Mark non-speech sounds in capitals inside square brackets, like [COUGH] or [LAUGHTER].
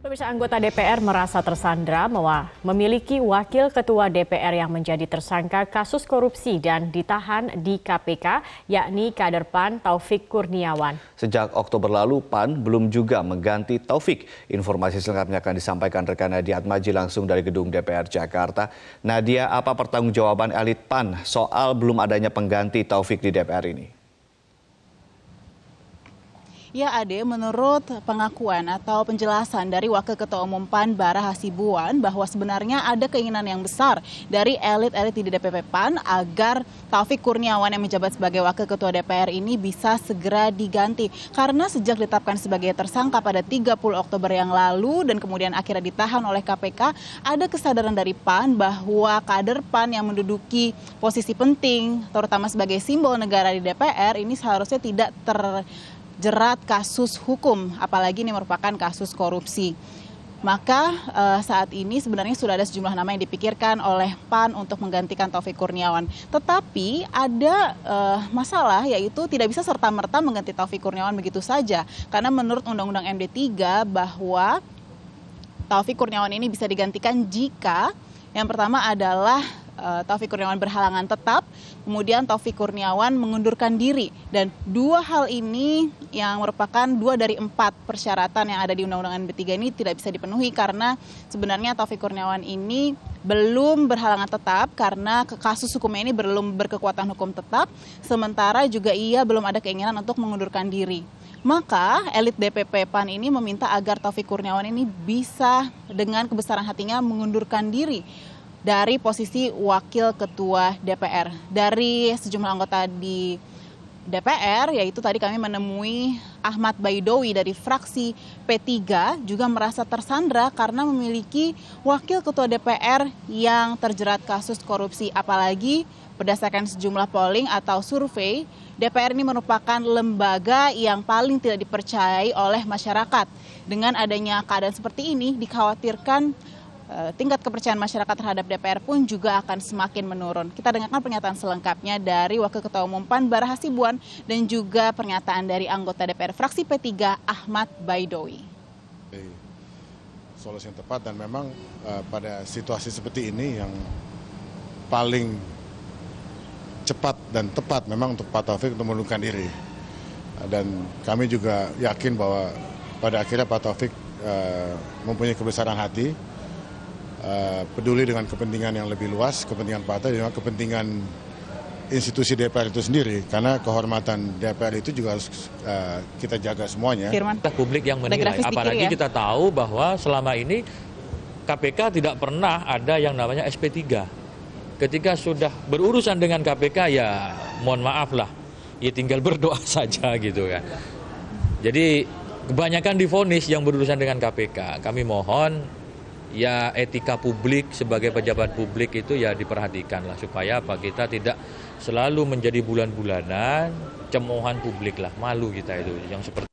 Pemirsa anggota DPR merasa tersandra memiliki wakil ketua DPR yang menjadi tersangka kasus korupsi dan ditahan di KPK, yakni kader PAN Taufik Kurniawan. Sejak Oktober lalu, PAN belum juga mengganti Taufik. Informasi selengkapnya akan disampaikan rekan Nadia Atmaji langsung dari gedung DPR Jakarta. Nadia, apa pertanggungjawaban elit PAN soal belum adanya pengganti Taufik di DPR ini? Ya Ade, menurut pengakuan atau penjelasan dari Wakil Ketua Umum PAN Bara Hasibuan bahwa sebenarnya ada keinginan yang besar dari elit-elit di DPP PAN agar Taufik Kurniawan yang menjabat sebagai Wakil Ketua DPR ini bisa segera diganti. Karena sejak ditetapkan sebagai tersangka pada 30 Oktober yang lalu dan kemudian akhirnya ditahan oleh KPK, ada kesadaran dari PAN bahwa kader PAN yang menduduki posisi penting, terutama sebagai simbol negara di DPR, ini seharusnya tidak ter jerat kasus hukum, apalagi ini merupakan kasus korupsi. Maka eh, saat ini sebenarnya sudah ada sejumlah nama yang dipikirkan oleh PAN untuk menggantikan Taufik Kurniawan. Tetapi ada eh, masalah yaitu tidak bisa serta-merta mengganti Taufik Kurniawan begitu saja. Karena menurut Undang-Undang MD3 bahwa Taufik Kurniawan ini bisa digantikan jika yang pertama adalah Eh, Taufik Kurniawan berhalangan tetap, kemudian Taufik Kurniawan mengundurkan diri. Dan dua hal ini yang merupakan dua dari empat persyaratan yang ada di Undang-Undang MD3 ini tidak bisa dipenuhi karena sebenarnya Taufik Kurniawan ini belum berhalangan tetap karena kasus hukumnya ini belum berkekuatan hukum tetap, sementara juga ia belum ada keinginan untuk mengundurkan diri. Maka elit DPP PAN ini meminta agar Taufik Kurniawan ini bisa dengan kebesaran hatinya mengundurkan diri dari posisi wakil ketua DPR. Dari sejumlah anggota di DPR, yaitu tadi kami menemui Ahmad Baidowi dari fraksi P3 juga merasa tersandra karena memiliki wakil ketua DPR yang terjerat kasus korupsi. Apalagi berdasarkan sejumlah polling atau survei, DPR ini merupakan lembaga yang paling tidak dipercayai oleh masyarakat. Dengan adanya keadaan seperti ini, dikhawatirkan Eh, tingkat kepercayaan masyarakat terhadap DPR pun juga akan semakin menurun. Kita dengarkan pernyataan selengkapnya dari Wakil Ketua Umum PAN Bara Hasibuan dan juga pernyataan dari anggota DPR fraksi P3 Ahmad Baidowi. Solusi yang tepat dan memang uh, pada situasi seperti ini yang paling cepat dan tepat memang untuk Pak Taufik untuk mengundurkan diri. Dan kami juga yakin bahwa pada akhirnya Pak Taufik uh, mempunyai kebesaran hati Eh, peduli dengan kepentingan yang lebih luas, kepentingan partai, dengan kepentingan institusi DPR itu sendiri karena kehormatan DPR itu juga harus eh, kita jaga semuanya. Firman. Publik yang menilai apalagi ya. kita tahu bahwa selama ini KPK tidak pernah ada yang namanya SP3. Ketika sudah berurusan dengan KPK ya mohon maaf lah. Ya tinggal [LAUGHS] berdoa saja gitu kan. Jadi kebanyakan difonis yang berurusan dengan KPK. Kami mohon ya etika publik sebagai pejabat publik itu ya diperhatikan lah supaya apa kita tidak selalu menjadi bulan-bulanan cemohan publik lah malu kita itu yang seperti